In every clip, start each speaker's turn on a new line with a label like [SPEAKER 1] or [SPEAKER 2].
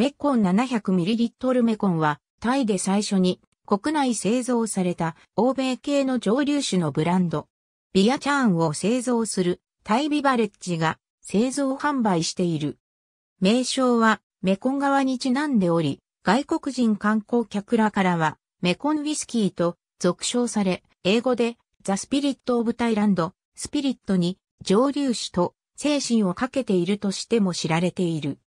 [SPEAKER 1] メコン 700ml メコンは、タイで最初に国内製造された欧米系の蒸留酒のブランド。ビアチャーンを製造するタイビバレッジが製造販売している。名称はメコン側にちなんでおり、外国人観光客らからはメコンウィスキーと俗称され、英語でザ・スピリット・オブ・タイランド、スピリットに蒸留酒と精神をかけているとしても知られている。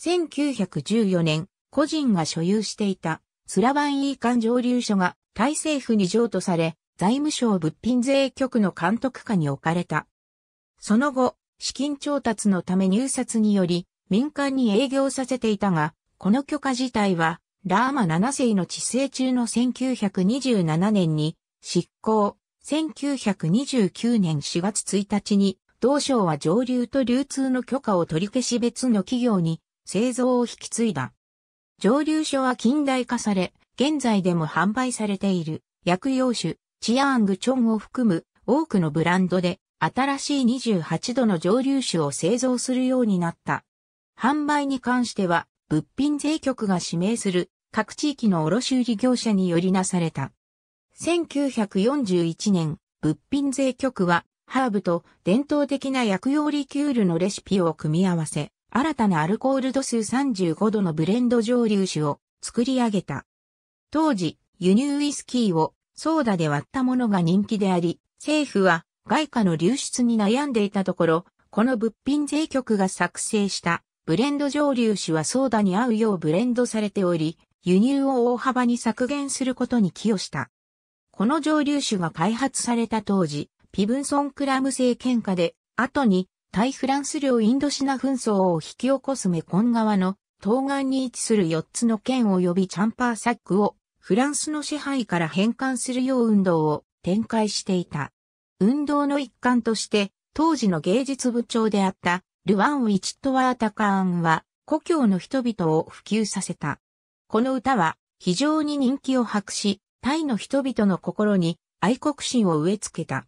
[SPEAKER 1] 1914年、個人が所有していたスラバンイーン上流所が大政府に譲渡され、財務省物品税局の監督下に置かれた。その後、資金調達のため入札により、民間に営業させていたが、この許可自体は、ラーマ7世の治世中の1927年に執行、1929年4月1日に同省は上流と流通の許可を取り消し別の企業に製造を引き継いだ。蒸留所は近代化され、現在でも販売されている、薬用酒、チアーングチョンを含む多くのブランドで、新しい28度の蒸留酒を製造するようになった。販売に関しては、物品税局が指名する各地域の卸売業者によりなされた。1941年、物品税局は、ハーブと伝統的な薬用リキュールのレシピを組み合わせ、新たなアルコール度数35度のブレンド蒸留酒を作り上げた。当時、輸入ウイスキーをソーダで割ったものが人気であり、政府は外貨の流出に悩んでいたところ、この物品税局が作成したブレンド蒸留酒はソーダに合うようブレンドされており、輸入を大幅に削減することに寄与した。この蒸留酒が開発された当時、ピブンソンクラム製喧嘩で、後に対フランス領インドシナ紛争を引き起こすメコン川の東岸に位置する4つの県及びチャンパーサックをフランスの支配から返還するよう運動を展開していた。運動の一環として当時の芸術部長であったルワン・ウィチットワータカーンは故郷の人々を普及させた。この歌は非常に人気を博し、タイの人々の心に愛国心を植え付けた。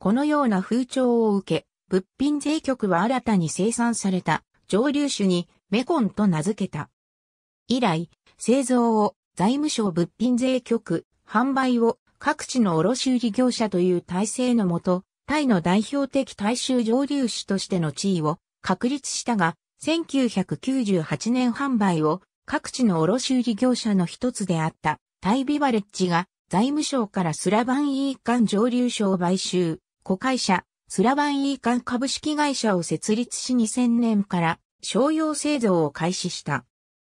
[SPEAKER 1] このような風潮を受け、物品税局は新たに生産された蒸留酒にメコンと名付けた。以来、製造を財務省物品税局、販売を各地の卸売業者という体制のもと、タイの代表的大衆蒸留酒としての地位を確立したが、1998年販売を各地の卸売業者の一つであったタイビバレッジが財務省からスラバンイーカン蒸留所を買収、子会社スラバンイーカン株式会社を設立し2000年から商用製造を開始した。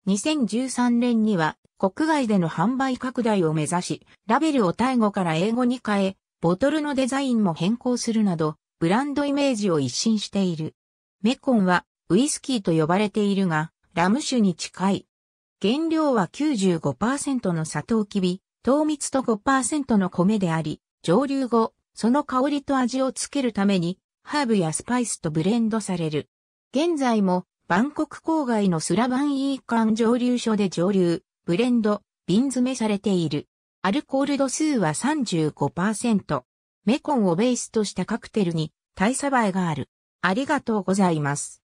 [SPEAKER 1] 2013年には国外での販売拡大を目指し、ラベルをタイ語から英語に変え、ボトルのデザインも変更するなど、ブランドイメージを一新している。メコンはウイスキーと呼ばれているが、ラム酒に近い。原料は95%のサトウキビ、糖蜜と5%の米であり、蒸留後、その香りと味をつけるために、ハーブやスパイスとブレンドされる。現在も、バンコク郊外のスラバンイーカン蒸留所で蒸留、ブレンド、瓶詰めされている。アルコール度数は35%。メコンをベースとしたカクテルに、大サバエがある。ありがとうございます。